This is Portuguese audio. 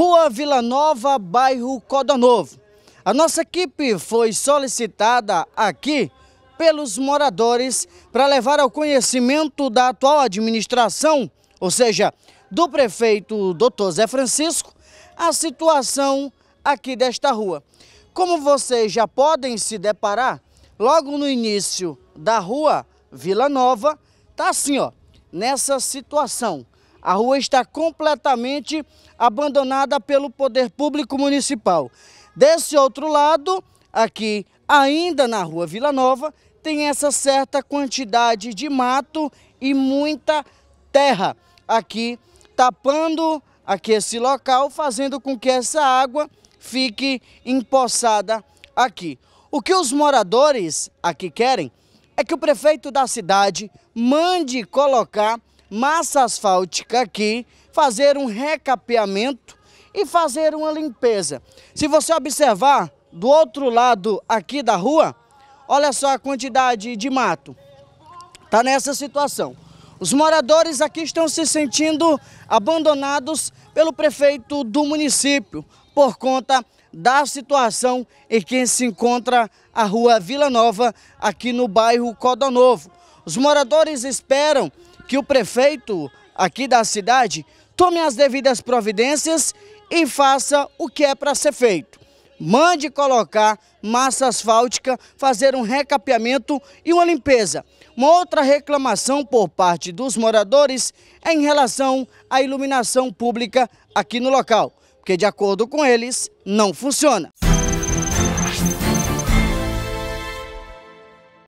Rua Vila Nova, bairro Coda Novo. A nossa equipe foi solicitada aqui pelos moradores para levar ao conhecimento da atual administração, ou seja, do prefeito Dr. Zé Francisco, a situação aqui desta rua. Como vocês já podem se deparar, logo no início da rua Vila Nova, tá assim, ó, nessa situação. A rua está completamente abandonada pelo poder público municipal. Desse outro lado, aqui ainda na rua Vila Nova, tem essa certa quantidade de mato e muita terra aqui tapando aqui esse local, fazendo com que essa água fique empoçada aqui. O que os moradores aqui querem é que o prefeito da cidade mande colocar massa asfáltica aqui, fazer um recapeamento e fazer uma limpeza. Se você observar do outro lado aqui da rua, olha só a quantidade de mato. Está nessa situação. Os moradores aqui estão se sentindo abandonados pelo prefeito do município por conta da situação em que se encontra a rua Vila Nova, aqui no bairro Codonovo. Os moradores esperam que o prefeito aqui da cidade tome as devidas providências e faça o que é para ser feito. Mande colocar massa asfáltica, fazer um recapeamento e uma limpeza. Uma outra reclamação por parte dos moradores é em relação à iluminação pública aqui no local, porque de acordo com eles, não funciona.